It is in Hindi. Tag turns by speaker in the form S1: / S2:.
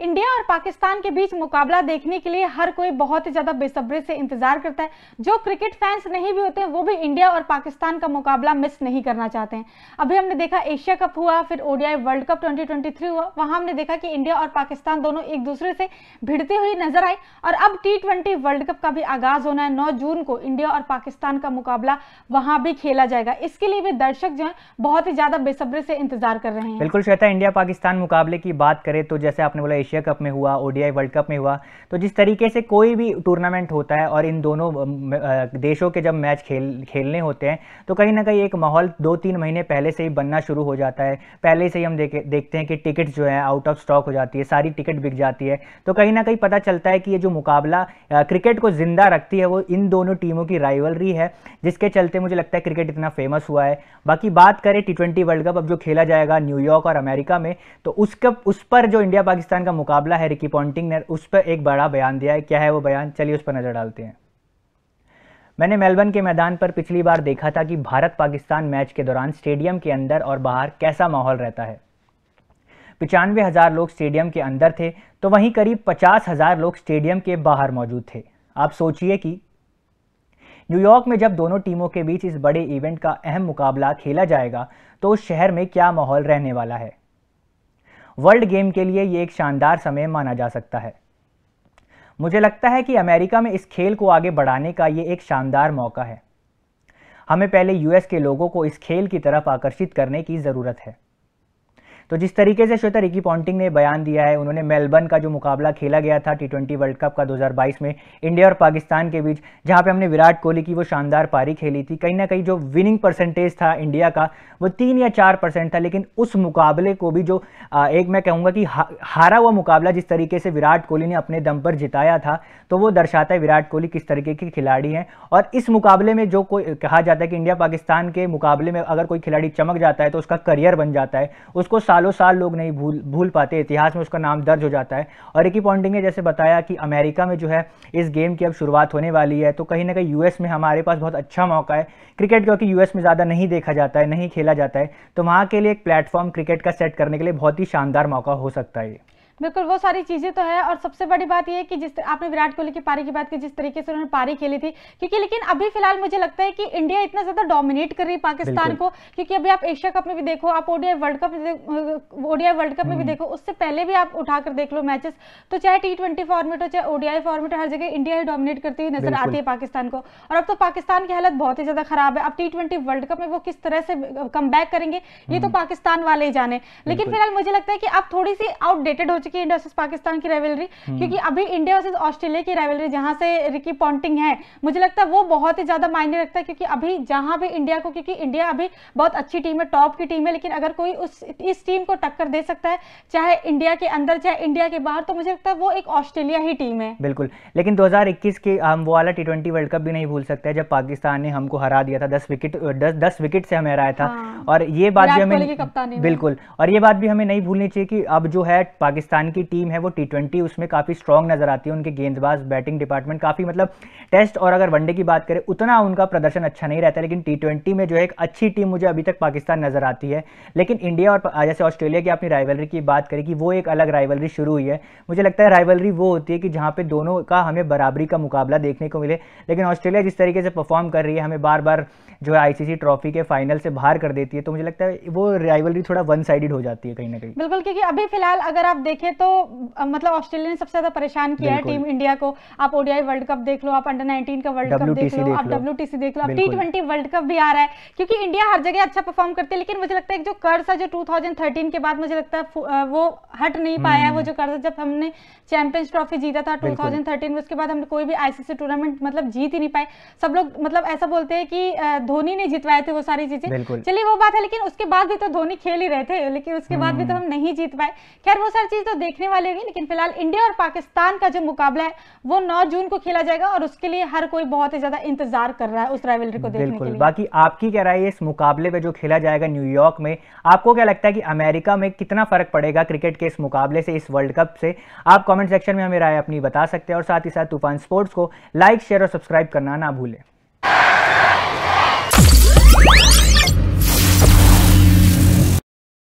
S1: इंडिया और पाकिस्तान के बीच मुकाबला देखने के लिए हर कोई बहुत ही ज़्यादा बेसब्री से इंतज़ार करता है जो क्रिकेट फैंस नहीं भी होते हैं वो भी इंडिया और पाकिस्तान का मुकाबला मिस नहीं करना चाहते हैं अभी हमने देखा एशिया कप हुआ फिर ओडीआई वर्ल्ड कप 2023 हुआ वहां हमने देखा कि इंडिया और पाकिस्तान दोनों एक दूसरे से भिड़ती हुई नजर आई और अब टी वर्ल्ड कप का भी आगाज़ होना है नौ जून को इंडिया और पाकिस्तान का मुकाबला वहां भी खेला जाएगा इसके लिए भी दर्शक जो है बहुत ही ज़्यादा बेसब्री से इंतज़ार कर रहे हैं बिल्कुल
S2: श्वेता इंडिया पाकिस्तान मुकाबले की बात करें तो जैसे आपने बोला एशिया कप में हुआ ओडीआई वर्ल्ड कप में हुआ तो जिस तरीके से कोई भी टूर्नामेंट होता है और इन दोनों देशों के जब मैच खेल खेलने होते हैं तो कहीं ना कहीं एक माहौल दो तीन महीने पहले से ही बनना शुरू हो जाता है पहले से ही हम देखे देखते हैं कि टिकट जो है आउट ऑफ स्टॉक हो जाती है सारी टिकट बिक जाती है तो कहीं ना कहीं पता चलता है कि ये जो मुकाबला क्रिकेट को ज़िंदा रखती है वो इन दोनों टीमों की राइवलरी है जिसके चलते मुझे लगता है क्रिकेट इतना फेमस हुआ है बाकी बात करें टी वर्ल्ड कप अब जो खेला जाएगा न्यूयॉर्क और अमेरिका में तो उसका उस पर जो इंडिया पाकिस्तान का का मुकाबला है रिकी पॉन्टिंग ने उस पर एक बड़ा बयान दिया है क्या है वो बयान चलिए उस पर नज़र डालते हैं मैंने मेलबर्न के मैदान पर पिछली बार देखा था कि भारत पाकिस्तान मैच के दौरान स्टेडियम के अंदर और बाहर कैसा माहौल रहता है पचानवे हज़ार लोग स्टेडियम के अंदर थे तो वहीं करीब पचास हज़ार लोग स्टेडियम के बाहर मौजूद थे आप सोचिए कि न्यूयॉर्क में जब दोनों टीमों के बीच इस बड़े इवेंट का अहम मुकाबला खेला जाएगा तो उस शहर में क्या माहौल रहने वाला है वर्ल्ड गेम के लिए ये एक शानदार समय माना जा सकता है मुझे लगता है कि अमेरिका में इस खेल को आगे बढ़ाने का ये एक शानदार मौका है हमें पहले यूएस के लोगों को इस खेल की तरफ आकर्षित करने की ज़रूरत है तो जिस तरीके से श्वेता रिकी पॉन्टिंग ने बयान दिया है उन्होंने मेलबर्न का जो मुकाबला खेला गया था टी ट्वेंटी वर्ल्ड कप का 2022 में इंडिया और पाकिस्तान के बीच जहां पे हमने विराट कोहली की वो शानदार पारी खेली थी कहीं ना कहीं जो विनिंग परसेंटेज था इंडिया का वो तीन या चार परसेंट था लेकिन उस मुकाबले को भी जो एक मैं कहूँगा कि हारा हुआ मुकाबला जिस तरीके से विराट कोहली ने अपने दम पर जिताया था तो वो दर्शाता है विराट कोहली किस तरीके के खिलाड़ी हैं और इस मुकाबले में जो कोई कहा जाता है कि इंडिया पाकिस्तान के मुकाबले में अगर कोई खिलाड़ी चमक जाता है तो उसका करियर बन जाता है उसको साल सालों साल लोग नहीं भूल भूल पाते इतिहास में उसका नाम दर्ज हो जाता है और ही पॉइंटिंग है जैसे बताया कि अमेरिका में जो है इस गेम की अब शुरुआत होने वाली है तो कहीं ना कहीं यूएस में हमारे पास बहुत अच्छा मौका है क्रिकेट क्योंकि यूएस में ज़्यादा नहीं देखा जाता है नहीं खेला जाता है तो वहाँ के लिए एक प्लेटफॉर्म क्रिकेट का सेट करने के लिए बहुत ही शानदार मौका हो सकता है
S1: बिल्कुल वो सारी चीज़ें तो है और सबसे बड़ी बात यह है कि जिस आपने विराट कोहली की पारी की बात की जिस तरीके से उन्होंने पारी खेली थी क्योंकि लेकिन अभी फिलहाल मुझे लगता है कि इंडिया इतना ज़्यादा डोमिनेट कर रही है पाकिस्तान को क्योंकि अभी आप एशिया कप में भी देखो आप ODI World Cup ODI World Cup में भी हम्म। देखो उससे पहले भी आप उठाकर देख लो मैचेस तो चाहे टी ट्वेंटी फॉर्मेट हो चाहे ओडीआई फॉर्मेट हर जगह इंडिया ही डोमिनेट करती हुई नजर आती है पाकिस्तान को और अब तो पाकिस्तान की हालत बहुत ही ज़्यादा खराब है अब टी वर्ल्ड कप में वो किस तरह से कम करेंगे ये तो हम्म। पाकिस्तान वाले ही जाने लेकिन फिलहाल मुझे लगता है कि आप थोड़ी सी आउटडेटेड हो चुकी चुकी है इंडिया वर्सेज पाकिस्तान की रेवलरी हम्म। क्योंकि अभी इंडिया वर्सेज ऑस्ट्रेलिया की रेवलरी जहां से रिकी पॉन्टिंग है मुझे लगता है वो बहुत ही ज्यादा मायने रखता है क्योंकि अभी जहां भी इंडिया को क्योंकि इंडिया अभी बहुत अच्छी टीम है टॉप की टीम है लेकिन अगर कोई उस इस टीम को टक्कर दे सकता है चाहे इंडिया के अंदर चाहे इंडिया के बाहर तो मुझे लगता है वो एक ऑस्ट्रेलिया ही टीम है
S2: बिल्कुल लेकिन दो के हम वो वाला टी वर्ल्ड कप भी नहीं भूल सकते जब पाकिस्तान ने हमको हरा दिया था दस विकेट दस विकेट से हमें हराया था हाँ। और ये बात भी हमें बिल्कुल और ये बात भी हमें नहीं भूलनी चाहिए कि अब जो है पाकिस्तान की टीम है वो टी उसमें काफ़ी स्ट्रॉन्ग नजर आती है उनके गेंदबाज बैटिंग डिपार्टमेंट काफ़ी मतलब टेस्ट और अगर वनडे की बात करें उतना उनका प्रदर्शन अच्छा नहीं रहता लेकिन टी में जो है एक अच्छी टीम मुझे अभी तक पाकिस्तान नजर आती है लेकिन इंडिया और जैसे ऑस्ट्रेलिया की अपनी राइवलरी की बात करी कि वो एक अलग राइवलरी शुरू हुई है मुझे लगता है राइवलरी वो होती है कि जहाँ पे दोनों का हमें बराबरी का मुकाबला देखने को मिले लेकिन ऑस्ट्रेलिया जिस तरीके से परफॉर्म कर रही है हमें बार बार जो है आईसीसी ट्रॉफी के फाइनल से बाहर कर देती रहती है तो मुझे लगता है वो राइवलरी थोड़ा वन साइडेड हो जाती है कहीं ना कहीं
S1: बिल्कुल क्योंकि अभी फिलहाल अगर आप देखें तो मतलब ऑस्ट्रेलिया ने सबसे ज़्यादा परेशान किया है टीम इंडिया को आप ओडीआई वर्ल्ड कप देख लो आप अंडर नाइनटीन का वर्ल्ड कप देख लो आप डब्ल्यू देख लो आप टी वर्ल्ड कप भी आ रहा है क्योंकि इंडिया हर जगह अच्छा परफॉर्म करती है लेकिन मुझे लगता है जो कर्ज है जो टू के बाद मुझे लगता है वो हट नहीं पाया है वो हम्म। जो कर्ज जब हमने चैंपियंस ट्रॉफी जीता था 2013 में उसके बाद हम कोई भी आईसीसी टूर्नामेंट मतलब जीत ही नहीं पाए सब लोग मतलब ऐसा बोलते हैं कि धोनी ने जितवाए थे वो सारी चीजें चलिए वो बात है लेकिन उसके बाद भी तो धोनी खेल ही रहे थे लेकिन उसके बाद भी तो हम हम्म। नहीं जीत पाए खैर वो सारी चीज़ तो देखने वाली होगी लेकिन फिलहाल इंडिया और पाकिस्तान का जो मुकाबला है वो नौ जून को खेला जाएगा और उसके लिए हर कोई बहुत ही ज्यादा इंतजार कर रहा है उस राइवलरी को देखने के
S2: बाकी आपकी क्या राय है इस मुकाबले में जो खेला जाएगा न्यूयॉर्क में आपको क्या लगता है कि अमेरिका में कितना फर्क पड़ेगा क्रिकेट के इस मुकाबले से इस वर्ल्ड कप से आप कॉमेंट सेक्शन में हमें राय अपनी बता सकते हैं और साथ ही साथ तूफान स्पोर्ट्स को लाइक शेयर और सब्सक्राइब करना ना भूलें